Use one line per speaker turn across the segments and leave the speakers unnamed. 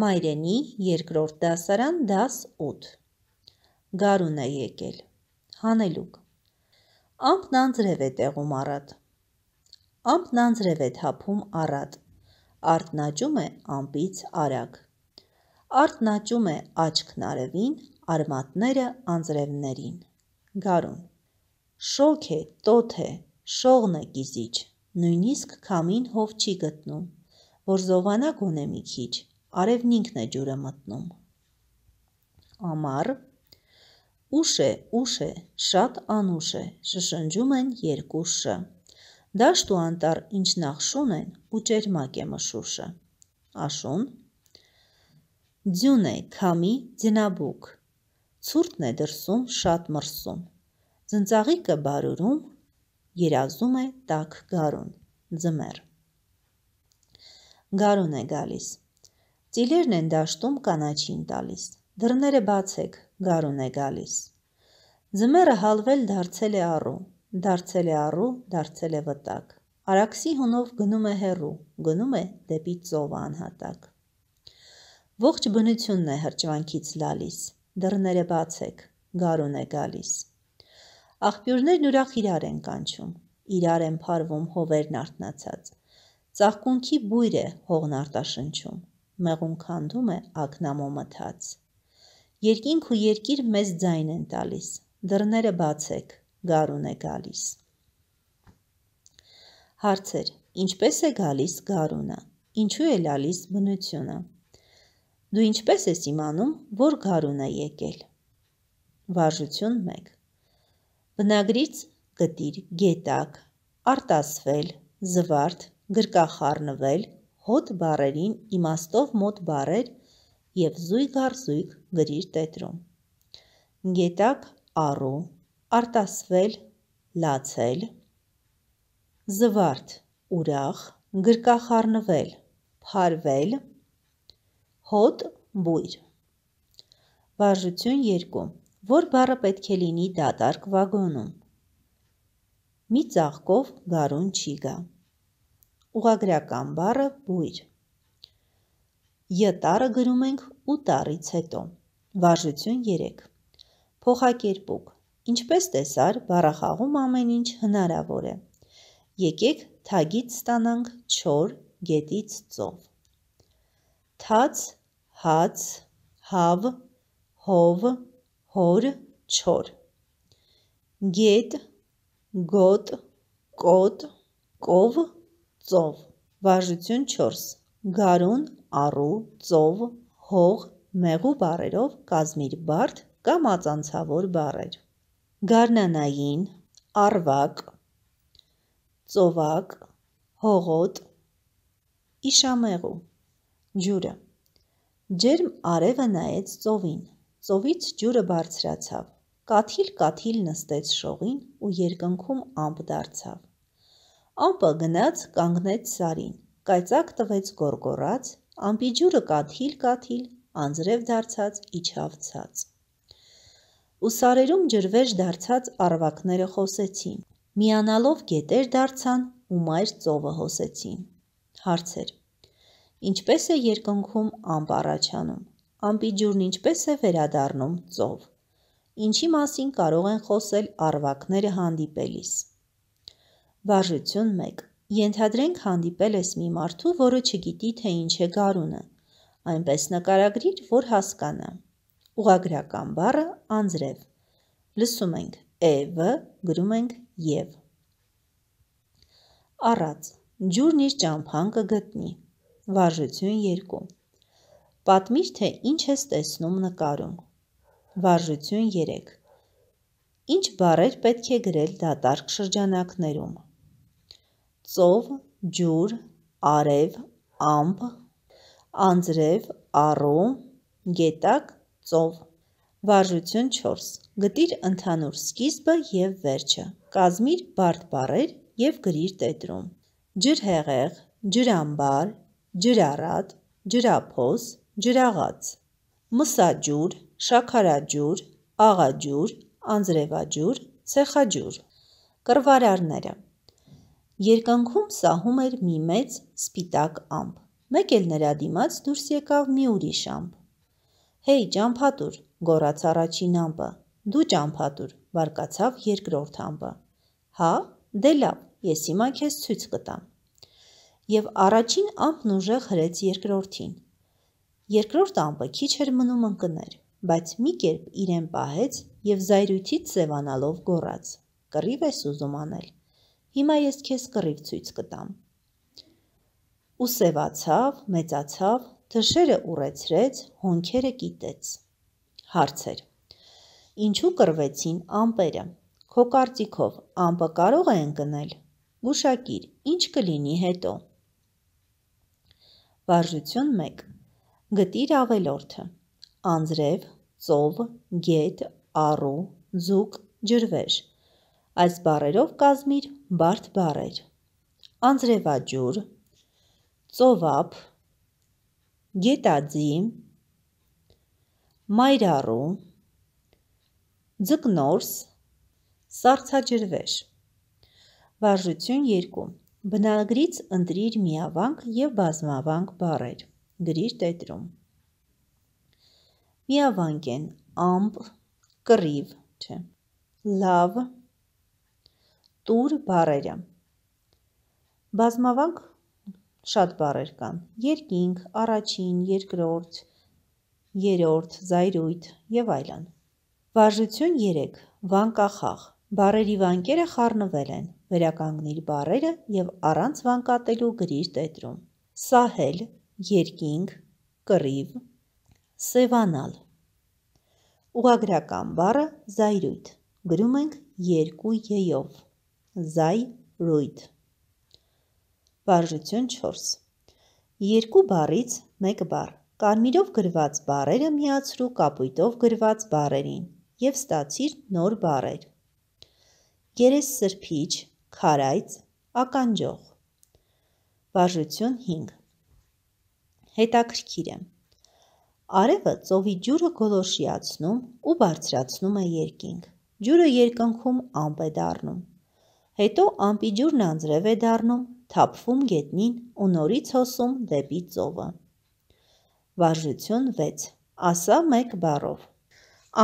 Մայրենի, երկրորդ դասարան, դաս 8։ Գարուն է եկել։ Հանելուկ։ Ամպն անձրև է տեղում առատ։ Ամպն անձրև է թափում առատ։ Արտն աճում է ամպից արագ։ Արտն աճում է աչքն արևին, արմատները անձրևներին։ Գարուն։ Շոք է, տոթ է, շողն է կիզիչ, նույնիսկ քամին հով չի գտնում, որ զովանա գոնե մի քիչ, արևնինքն է ջուրը մտնում։ Ամառ ուշ է, ուշ է, շատ անուշ է, շշնջում են երկու շը։ Դաշտ ու անտառ ինչ նախշուն են ու ճերմակ է մշուշը։ Աշուն ձյուն է, քամի, ձնաբուկ։ Ցուրտն է դրսում շատ մրսում։ Ձնծաղիկը բարուրում երազում է տաք գարուն, ձմեր։ Գարուն է գալիս։ Ծիլերն են դաշտում կանաչին տալիս։ Դռները բացեք, գարուն է գալիս։ Ձմեռը հալվել դարձել է առու, դարձել է առու, դարձել է վտակ։ Արաքսի հունով գնում է հերու, գնում է դեպի ծով անհատակ։ Ողջ բնությունն է հրճվանքից լալիս։ Դռները բացեք, գարուն է գալիս։ Աղբյուրներն ուրախ իրար են կանչում, իրար են փարվում հովերն արտնացած։ Ծաղկունքի բույր է հողն արտաշնչում մեղուն քանդում է ակնամո մթած։ Երկինք ու երկիր մեզ ձայն են տալիս, դռները բացեք, գարուն է գալիս։ Հարցեր. Ինչպես է գալիս գարունը։ Ինչու է լալիս բնությունը։ Դու ինչպես ես իմանում, որ գարուն է եկել։ Վարժություն 1։ Բնագրից գտիր գետակ, արտասվել, զվարթ, գրկախառնվել, հոտ բարերին իմաստով մոտ բարեր և զույգ առ զույգ գրիր տետրում։ Գետակ առու, արտասվել, լացել, զվարդ, ուրախ, գրկախառնվել, փարվել, հոտ բույր։ Վարժություն 2. Որ բառը պետք է լինի դատարկ վագոնում։ Մի ծաղկով գարուն չի գա։ Ուղագրական բառը բույր։ Ե տարը գրում ենք 8 տարից հետո։ Վարժություն 3։ Փոխակերպուկ։ Ինչպես տեսար, բառախաղում ամեն ինչ հնարավոր է։ Եկեք թագից ստանանք 4 գետից ծով։ Թաց, հաց, հավ, հով, հոր, չոր։ Գետ, գոտ, կոտ, կով, ծով Վարժություն 4 Գարուն, առու, ծով, հող, մեղու բարերով կազմիր բարդ կամ ածանցավոր բարեր։ Գարնանային, արվակ, ծովակ, հողոտ, իշամեղու, ջուրը։ Ջերմ արևը նայեց ծովին, ծովից ջուրը բարձրացավ, կաթիլ-կաթիլ նստեց շողին ու երկնքում ամպ դարձավ։ Ամպը գնաց կանգնեց Սարին, կայծակ տվեց գորգորած, ամպի ջուրը կաթիլ-կաթիլ, անձրև դարձած, իջավ ցած։ Ու սարերում ջրվեժ դարձած արվակները խոսեցին, միանալով գետեր դարձան ու մայր ծովը հոսեցին։ Հարցեր. Ինչպես է երկնքում ամպ առաջանում, ամպի ջուրն ինչպես է վերադառնում ծով։ Ինչի մասին կարող են խոսել արվակները հանդիպելիս։ Վարժություն 1. Ենթադրենք հանդիպել ես մի մարդու, որը չգիտի, թե ինչ է գարունը։ Այնպես նկարագրիր, որ հասկանա։ Ուղագրական բառը անձրև։ Լսում ենք «Եվը», գրում ենք «Եվ»։ Առած. Ջուրն իր ճամփան կգտնի։ Վարժություն 2. Պատմիր, թե ինչ ես տեսնում նկարում։ Վարժություն 3. Ինչ բառեր պետք է գրել դատարկ շրջանակներում ծով, ջուր, արև, ամբ, անձրև, առու, գետակ, ծով։ Վարժություն 4. Գտիր ընդհանուր սկիզբը և վերջը։ Կազմիր բարդ բառեր և գրիր տետրում։ Ջրհեղեղ, ջրամբար, ջրառատ, ջրափոս, ջրաղաց։ Մսաջուր, շաքարաջուր, աղաջուր, անձրևաջուր, ցեխաջուր։ Կռվարարները Երկանքում սահում էր մի մեծ սպիտակ ամպ։ Մեկ էլ նրա դիմաց դուրս եկավ մի ուրիշ ամպ։ «Հեյ, ճամփատուր», գոռաց առաջին ամպը։ «Դու ճամփատուր», բարկացավ երկրորդ ամպը։ «Հա, դե լավ, ես հիմա քեզ ցույց կտամ»։ Եվ առաջին ամպն ուժեղ հրեց երկրորդին։ Երկրորդ ամպը քիչ էր մնում ընկներ, բայց մի կերպ իրեն պահեց եւ զայրույթից սևանալով գոռաց. «Կռիվ ես ուզում անել»։ Հիմա ես քեզ կռիվ ցույց կտամ։ Ուսևացավ, մեծացավ, դշերը ուռեցրեց, հոնքերը կիտեց։ Հարցեր. Ինչու կռվեցին ամպերը։ Քո կարծիքով ամպը կարող է ընկնել։ Գուշակիր, ինչ կլինի հետո։ Վարժություն 1։ Գտիր ավելորդը։ Անձրև, ծով, գետ, առու, ձուկ, ջրվեժ։ Այս բառերով կազմիր բարդ բարեր, անձրևաջուր, ծովապ, գետաձի, մայրարու, ձկնորս, սարցաջրվեր։ Վարժություն 2. Բնագրից ընտրիր միավանք եւ բազմավանք բառեր։ Գրիր տետրում։ Միավանք են ամպ, կռիվ, չէ։ Լավ, տուր բարերը։ Բազմավանք շատ բարեր կան։ Երկինք, առաջին, երկրորդ, երրորդ, զայրույթ եւ այլն։ Վարժություն 3. Վանկախաղ։ Բարերի վանկերը խառնվել են։ Վերականգնիր բարերը եւ առանց վանկատելու գրիր տետրում։ Սահել, երկինք, կռիվ, սևանալ։ Ուղագրական բառը զայրույթ։ Գրում ենք 2 ե-ով զայ ռույդ։ Վարժություն 4։ Երկու բառից մեկ բառ։ Կարմիրով գրված բառերը միացրու կապույտով գրված բառերին եւ ստացիր նոր բառեր։ Գերես սրբիչ, քարայց, ականջող։ Վարժություն 5։ Հետաքրքիր է։ Արևը ծովի ջուրը գոլորշիացնում ու բարձրացնում է երկինք։ Ջուրը երկնքում ամպ է դառնում հետո ամպիջուրն անձրև է դառնում, թափվում գետնին ու նորից հոսում դեպի ծովը։ Վարժություն 6. Ասա մեկ բառով։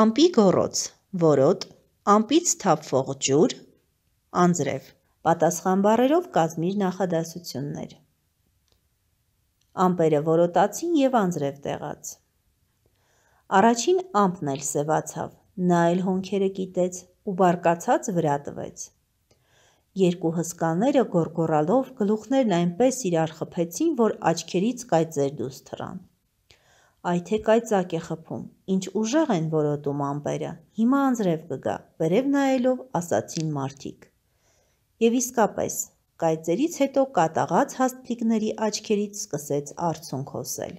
Ամպի գորոց, որոտ, ամպից թափվող ջուր, անձրև։ Պատասխան բառերով կազմիր նախադասություններ։ Ամպերը որոտացին եւ անձրև տեղաց։ Առաջին ամպն էլ սևացավ, նա էլ հոնքերը կիտեց ու բարկացած վրա տվեց։ Երկու հսկաները գորգորալով գլուխներն այնպես իրար խփեցին, որ աչքերից կայծեր դուս թռան։ Այ թե կայծակ է խփում, ինչ ուժեղ են որոտում ամպերը։ Հիմա անձրև կգա, վերև նայելով ասացին մարդիկ։ Եվ իսկապես, կայծերից հետո կատաղած հաստլիկների աչքերից սկսեց արցունք հոսել։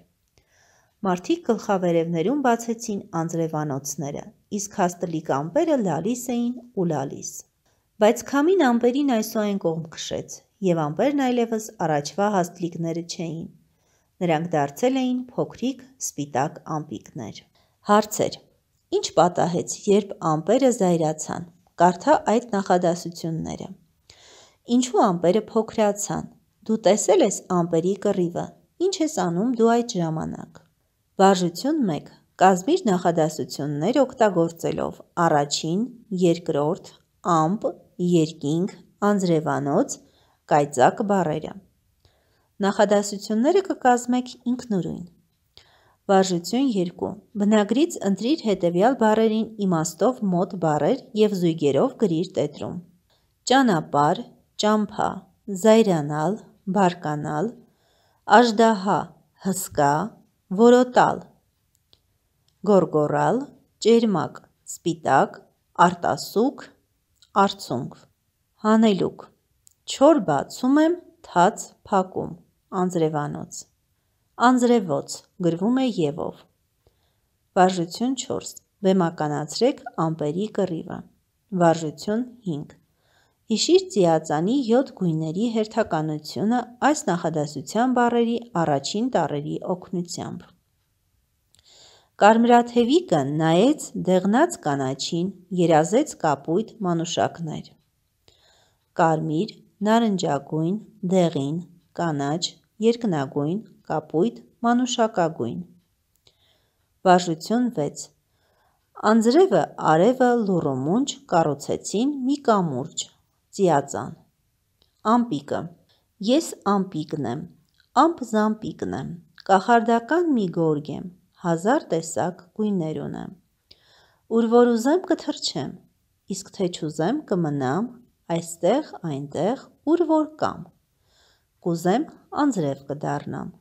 Մարդիկ գլխավերևներում բացեցին անձրևանոցները, իսկ հաստլիկ ամպերը լալիս էին ու լալիս։ Բայց քամին ամպերին այսուայն կողմ քշեց, եւ ամպերն այլևս առաջվա հաստլիկները չէին։ Նրանք դարձել էին փոքրիկ սպիտակ ամպիկներ։ Հարցեր. Ինչ պատահեց, երբ ամպերը զայրացան։ Կարդա այդ նախադասությունները։ Ինչու ամպերը փոքրացան։ Դու տեսել ես ամպերի կռիվը։ Ինչ ես անում դու այդ ժամանակ։ Բաժություն 1 կազմիր նախադասություններ օգտագործելով առաջին, երկրորդ, ամպ երկինք, անձրևանոց, կայծակ բարերը։ Նախադասությունները կկազմեք ինքնուրույն։ Վարժություն 2. Բնագրից ընտրիր հետևյալ բարերին իմաստով մոտ բարեր եւ զույգերով գրիր տետրում։ Ճանապար, ճամփա, զայրանալ, բարկանալ, աժդահա, հսկա, որոտալ, գորգորալ, ճերմակ, սպիտակ, արտասուք, Արցունք, հանելուկ, չոր բացում եմ, թաց փակում, անձրևանոց, անձրևոց, գրվում է եվով։ Վարժություն 4. Բեմականացրեք ամպերի կռիվը։ Վարժություն 5. Հիշիր ծիածանի 7 գույների հերթականությունը այս նախադասության բառերի առաջին տառերի օգնությամբ։ Կարմրաթևիկը նայեց դեղնած կանաչին, երազեց կապույտ մանուշակներ։ Կարմիր, նարնջագույն, դեղին, կանաչ, երկնագույն, կապույտ, մանուշակագույն։ Բաժություն 6 Անձրևը արևը լուրումունջ կառուցեցին մի կամուրջ, ծիածան։ Ամպիկը Ես ամպիկն եմ, ամպ զամպիկն եմ, կախարդական մի գորգ եմ, հազար տեսակ գույներ ունեմ։ Ուր որ ուզեմ կթրջեմ, իսկ թե չուզեմ կմնամ այստեղ, այնտեղ, ուր որ կամ։ Կուզեմ անձրև կդառնամ,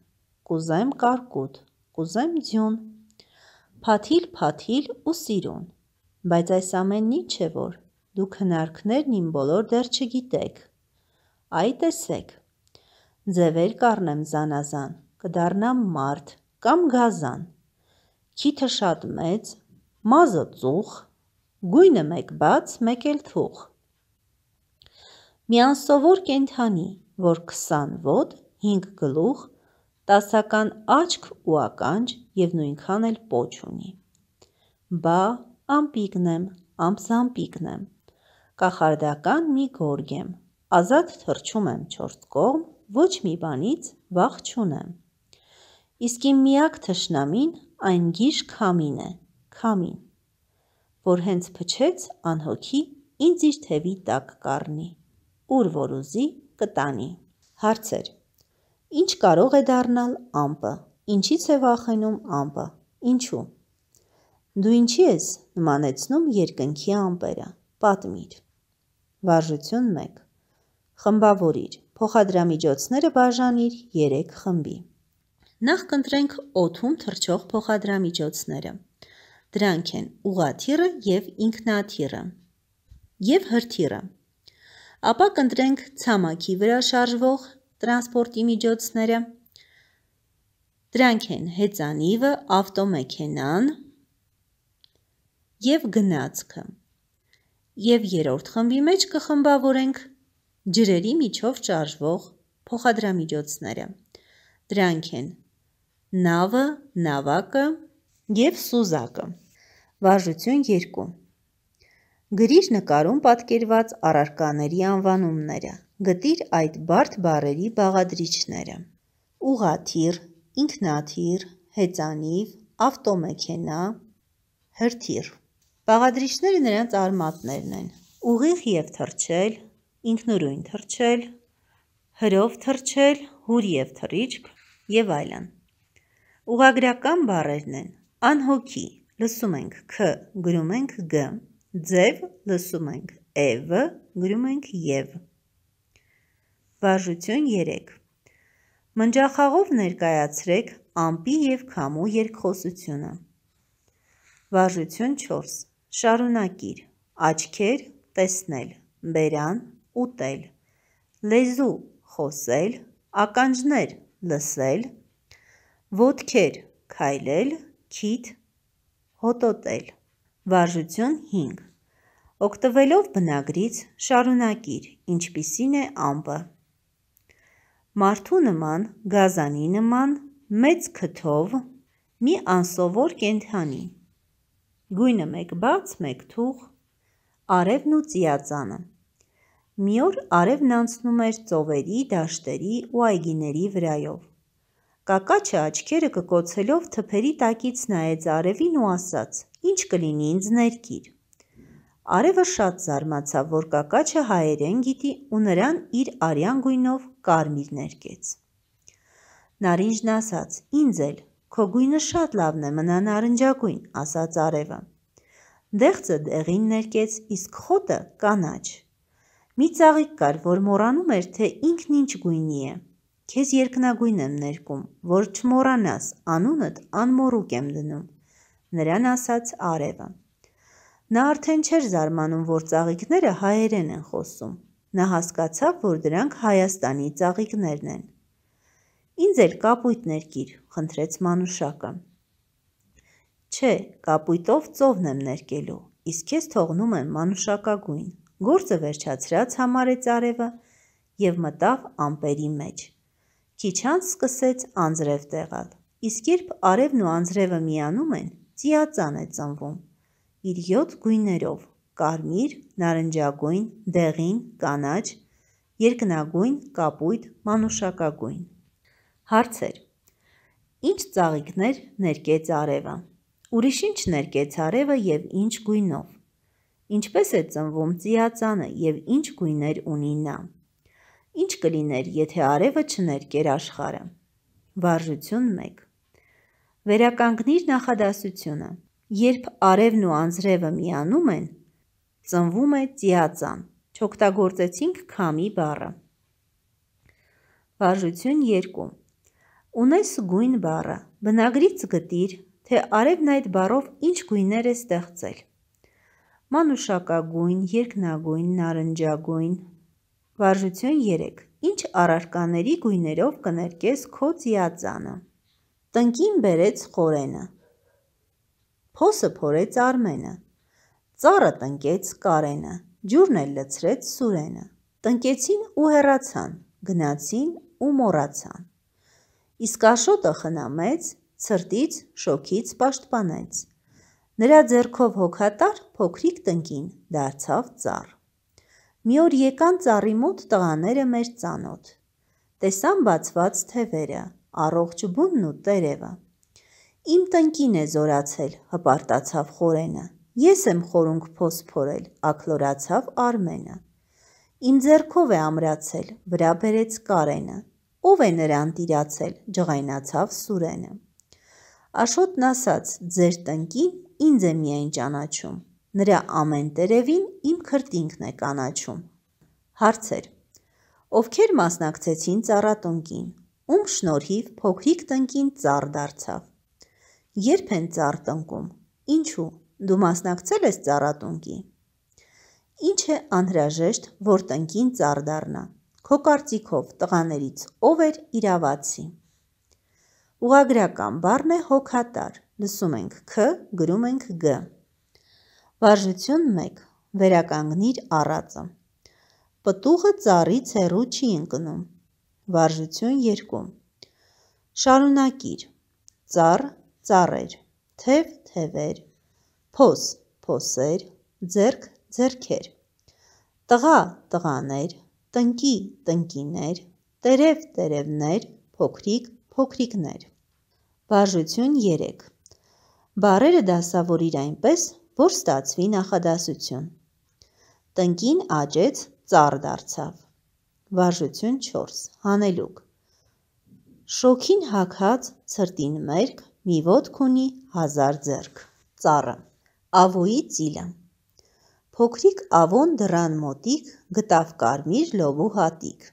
կուզեմ կարկուտ, կուզեմ ձյուն, փաթիլ, փաթիլ ու սիրուն։ Բայց այս ամենն ինչ է որ դուք հնարքներն իմ բոլոր դեռ չգիտեք։ Այ տեսեք, ձևեր կառնեմ զանազան, կդառնամ մարդ կամ գազան։ Քիթը շատ մեծ, մազը ծուխ, գույնը մեկ բաց, մեկ էլ թուխ։ Մի անսովոր կենթանի, որ 20 ոտ, 5 գլուխ, տասական աչք ու ականջ եւ նույնքան էլ պոչ ունի։ Բա ամպիկն եմ, ամսամպիկն եմ։ Կախարդական մի գորգ եմ։ Ազատ թռչում եմ չորս կողմ, ոչ մի բանից վախ չունեմ։ Իսկ իմ միակ թշնամին այն գիշ քամին է, քամին, որ հենց փչեց անհոգի ինձ իր թևի տակ կառնի, ուր որ ուզի կտանի։ Հարցեր. Ինչ կարող է դառնալ ամպը։ Ինչից է վախենում ամպը։ Ինչու։ Դու ինչի ես նմանեցնում երկնքի ամպերը։ Պատմիր։ Վարժություն 1 խմբավորիր, փոխադրամիջոցները բաժանիր երեկ խմբի։ Նախ կընտրենք օթում թրջող փոխադրամիջոցները։ Դրանք են ուղաթիռը եւ ինքնաթիռը եւ հրթիռը։ Ապա կընտրենք ցամաքի վրա շարժվող տրանսպորտի միջոցները։ Դրանք են հեծանիվը, ավտոմեքենան եւ գնացքը։ Եվ երրորդ խմբի մեջ կխմբավորենք ջրերի միջով շարժվող փոխադրամիջոցները։ Դրանք են նավը, նավակը և սուզակը։ Վարժություն 2 Գրիր նկարում պատկերված առարկաների անվանումները։ Գտիր այդ բարդ բարերի բաղադրիչները։ Ուղաթիր, ինքնաթիր, հեծանիվ, ավտոմեքենա, հրթիր։ Բաղադրիչները նրանց արմատներն են։ Ուղիղ և թրջել, ինքնուրույն թրջել, հրով թրջել, հուր և թրիչք և այլն։ Ուղագրական բառերն են. անհոգի լսում ենք Ք, գրում ենք Գ, ձև լսում ենք Եվ, գրում ենք Եվ։ Վարժություն 3։ Մնջախաղով ներկայացրեք ամպի և քամու երկխոսությունը։ Վարժություն 4։ Շարունակիր աչքեր տեսնել, բերան ուտել, լեզու խոսել, ականջներ լսել, ոտքեր քայլել, քիթ հոտոտել։ Վարժություն 5։ Օգտվելով բնագրից շարունակիր, ինչպիսին է ամպը։ Մարդու նման, գազանի նման, մեծ քթով, մի անսովոր կենթանի։ Գույնը մեկ բաց, մեկ թուղ, արևն ու ծիածանը։ Մի օր արևն անցնում էր ծովերի, դաշտերի ու այգիների վրայով։ Կակաչը աչքերը կկոցելով թփերի տակից նայեց արևին ու ասաց. «Ինչ կլինի ինձ ներքիր»։ Արևը շատ զարմացավ, որ Կակաչը հայերեն գիտի ու նրան իր արյան գույնով կարմիր ներկեց։ Նարինջն ասաց. «Ինձ էլ քո գույնը շատ լավն է, մնա նարնջագույն», ասաց արևը։ Դեղցը դեղին ներկեց, իսկ խոտը կանաչ։ Մի ծաղիկ կար, որ մոռանում էր, թե ինքն ինչ գույնի է քեզ երկնագույն եմ ներկում, որ չմորանաս, անունդ անմորուկ եմ դնում, նրան ասաց արևը։ Նա արդեն չէր զարմանում, որ ծաղիկները հայերեն են խոսում։ Նա հասկացավ, որ դրանք Հայաստանի ծաղիկներն են։ Ինձ էլ կապույտ ներկիր, խնդրեց Մանուշակը։ Չէ, կապույտով ծովն եմ ներկելու, իսկ ես թողնում եմ Մանուշակագույն։ Գործը վերջացրած համարեց արևը, եւ մտավ ամպերի մեջ։ Քիչ անց սկսեց անձրև տեղալ։ Իսկ երբ արևն ու անձրևը միանում են, ծիածան է ծնվում։ Իր 7 գույներով՝ կարմիր, նարնջագույն, դեղին, կանաչ, երկնագույն, կապույտ, մանուշակագույն։ Հարցեր. Ինչ ծաղիկներ ներկեց արևը։ Ուրիշ ինչ ներկեց արևը եւ ինչ գույնով։ Ինչպես է ծնվում ծիածանը եւ ինչ գույներ ունի նա։ Ինչ կլիներ, եթե արևը չներկեր աշխարը։ Վարժություն 1։ Վերականգնիր նախադասությունը։ Երբ արևն ու անձրևը միանում են, ծնվում է ծիածան։ Չօգտագործեցինք քամի բառը։ Վարժություն 2։ Ունես գույն բառը։ Բնագրից գտիր, թե արևն այդ բառով ինչ գույներ է ստեղծել։ Մանուշակագույն, երկնագույն, նարնջագույն, Վարժություն 3. Ինչ առարկաների գույներով կներկես քո ձիածանը։ Տնկին բերեց խորենը։ Փոսը փորեց Արմենը։ Ծառը տնկեց Կարենը։ Ջուրն էլ լցրեց Սուրենը։ Տնկեցին ու հեռացան, գնացին ու մոռացան։ Իսկ Աշոտը խնամեց, ցրտից, շոքից պաշտպանեց։ Նրա ձեռքով հոգատար փոքրիկ տնկին դարձավ ծառ։ Մի օր եկան ծառի մոտ տղաները մեր ծանոթ։ Տեսան բացված թևերը, առողջ բունն ու տերևը։ Իմ տնկին է զորացել, հպարտացավ խորենը։ Ես եմ խորունգ փոսփորել, ակլորացավ Արմենը։ Իմ ձեռքով է ամրացել, վրա բերեց Կարենը։ Ով է նրան տիրացել, ջղայնացավ Սուրենը։ Աշոտն ասաց. Ձեր տնկին ինձ է միայն ճանաչում։ Նրա ամեն տերևին իմ քրտինքն է կանաչում։ Հարցեր. Ովքեր մասնակցեցին ծառատնկին։ Ում շնորհիվ փոքրիկ տնկին ծառ դարձավ։ Երբ են ծառ տնկում։ Ինչու։ Դու մասնակցել ես ծառատնկի։ Ինչ է անհրաժեշտ, որ տնկին ծառ դառնա։ Քո կարծիքով տղաներից ով էր իրավացի։ Ուղագրական բառն է հոգատար։ Լսում ենք Ք, գրում ենք Գ։ Վարժություն 1. Վերականգնիր առածը։ Պտուղը ծառից հեռու չի ընկնում։ Վարժություն 2. Շարունակիր։ Ծառ, ծառեր, թև, թևեր, փոս, փոսեր, ձերք, ձերքեր։ Տղա, տղաներ, տնկի, տնկիներ, տերև, տերևներ, փոքրիկ, փոքրիկներ։ Վարժություն 3. Բարերը դասավորիր այնպես, որ ստացվի նախադասություն։ Տնկին աճեց, ծառ դարձավ։ Վարժություն 4. Հանելուկ։ Շոքին հակած ցրտին մերկ, մի ոտք ունի 1000 ձեռք։ Ծառը։ Ավոյի ծիլը։ Փոքրիկ ավոն դրան մոտիկ գտավ կարմիր լոբու հատիկ։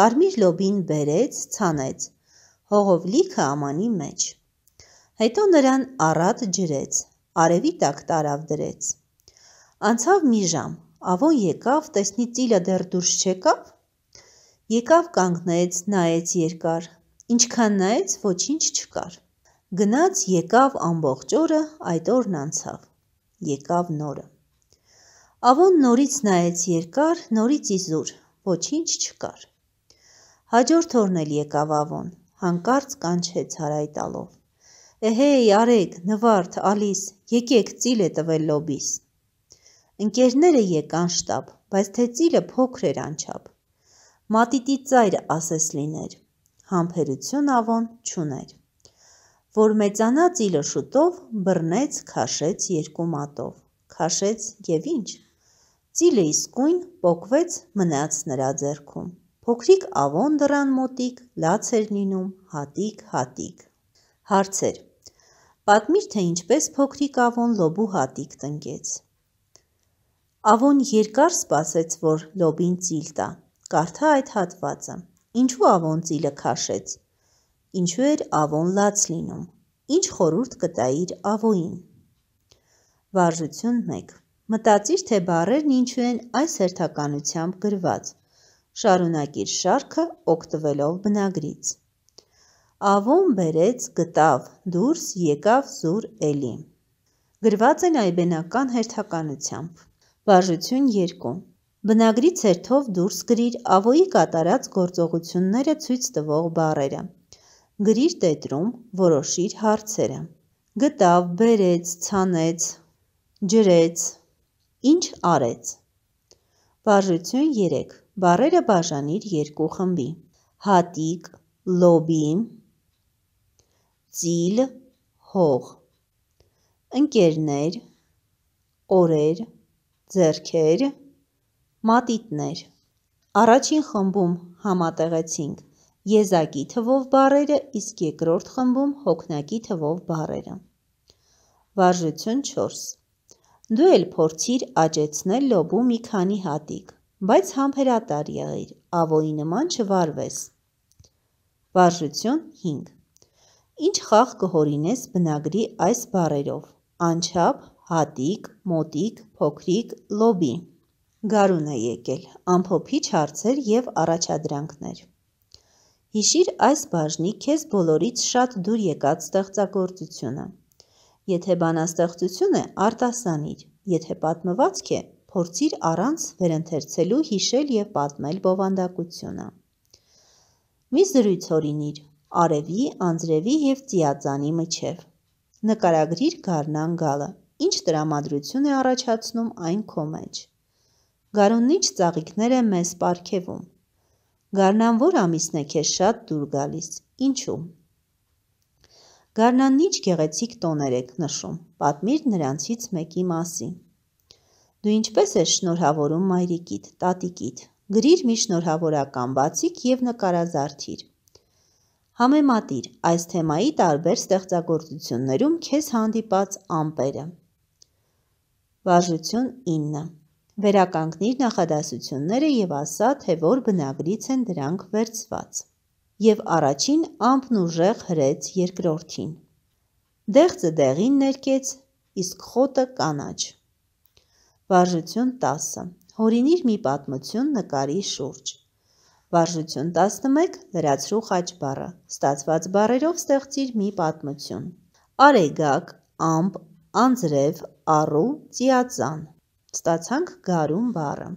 Կարմիր լոբին բերեց, ցանեց։ Հողով լիքը ամանի մեջ։ Հետո նրան առատ ջրեց, արևի տակ տարավ դրեց։ Անցավ մի ժամ, ավոն եկավ, տեսնի ծիլը դեռ դուրս չեկավ։ Եկավ կանգնեց, նայեց երկար։ Ինչքան նայեց, ոչինչ չկար։ Գնաց, եկավ ամբողջ օրը, այդ օրն անցավ։ Եկավ նորը։ Ավոն նորից նայեց երկար, նորից իզուր, ոչինչ չկար։ Հաջորդ օրն էլ եկավ ավոն, հանկարծ կանչեց հարայտալով։ Էհեյ, արեք, նվարդ, ալիս, եկեք ծիլ է տվել լոբիս։ Ընկերները եկան շտապ, բայց թե ծիլը փոքր էր անչափ։ Մատիտի ծայր ասես լիներ, համբերություն ավոն չուներ։ Որ մեծանա ծիլը շուտով, բռնեց, քաշեց երկու մատով։ Քաշեց եւ ինչ։ Ծիլը իսկույն փոկվեց մնաց նրա ձեռքում։ Փոքրիկ ավոն դրան մոտիկ, լաց էր լինում, հատիկ, հատիկ։ Հարցեր 1 Պատմիր, թե ինչպես փոքրիկ Ավոն լոբու հատիկ տնկեց։ Ավոն երկար սպասեց, որ լոբին ծիլ տա։ Կարդա այդ հատվածը։ Ինչու Ավոն ծիլը քաշեց։ Ինչու էր Ավոն լաց լինում։ Ինչ խորուրդ կտայիր Ավոին։ Վարժություն 1։ Մտածիր, թե բարերն ինչու են այս հերթականությամբ գրված։ Շարունակիր շարքը օգտվելով բնագրից։ Ավոն բերեց, գտավ, դուրս եկավ զուր էլի։ Գրված է նայբենական հերթականությամբ։ Բաժություն 2 Բնագրի ցերթով դուրս գրիր ավոյի կատարած գործողությունները ցույց տվող բառերը։ Գրիր տետրում որոշիր հարցերը։ Գտավ, բերեց, ցանեց, ջրեց, ինչ արեց։ Բաժություն 3։ Բառերը բաժանիր երկու խմբի. հատիկ, լոբի, ծիլ, հող, ընկերներ, օրեր, ձերքեր, մատիտներ։ Առաջին խմբում համատեղեցինք եզակի թվով բարերը, իսկ երկրորդ խմբում հոգնակի թվով բարերը։ Վարժություն 4 Դու էլ փորձիր աճեցնել լոբու մի քանի հատիկ, բայց համբերատար եղիր, ավոյի նման չվարվես։ Վարժություն 5 Ինչ խաղ կհորինես բնագրի այս բառերով. անչափ, հատիկ, մոտիկ, փոքրիկ, լոբի։ Գարուն է եկել, ամփոփիչ հարցեր եւ առաջադրանքներ։ Հիշիր այս բաժնի քեզ բոլորից շատ դուր եկած ստեղծագործությունը։ Եթե բանաստեղծություն է, արտասանիր, եթե պատմվածք է, փորձիր առանց վերընթերցելու հիշել եւ պատմել բովանդակությունը։ Մի զրույց օրինիր, արևի, անձրևի և ծիածանի միջև։ Նկարագրիր գարնան գալը, ինչ տրամադրություն է առաջացնում այն քո մեջ։ Գարունիչ ծաղիքները մեզ պարգևում։ Գարնան որ ամիսն է քեզ շատ դուր գալիս, ինչու։ Գարնանիչ գեղեցիկ տոներ եք նշում, պատմիր նրանցից մեկի մասին։ Դու ինչպես ես շնորհավորում մայրիկիդ, տատիկիդ։ Գրիր մի շնորհավորական բացիկ և նկարազարդիր։ Համեմատիր այս թեմայի տարբեր ստեղծագործություններում քեզ հանդիպած ամպերը։ Վարժություն 9. Վերականգնիր նախադասությունները եւ ասա, թե որ բնագրից են դրանք վերցված։ Եվ առաջին ամպն ուժեղ հրեց երկրորդին։ Դեղձը դեղին ներկեց, իսկ խոտը կանաչ։ Վարժություն 10. Հորինիր մի պատմություն նկարի շուրջ։ Վարժություն 11 լրացրու խաչբառը։ Ստացված բառերով ստեղծիր մի պատմություն։ Արեգակ, ամպ, անձրև, առու, ծիածան։ Ստացանք գարուն բառը։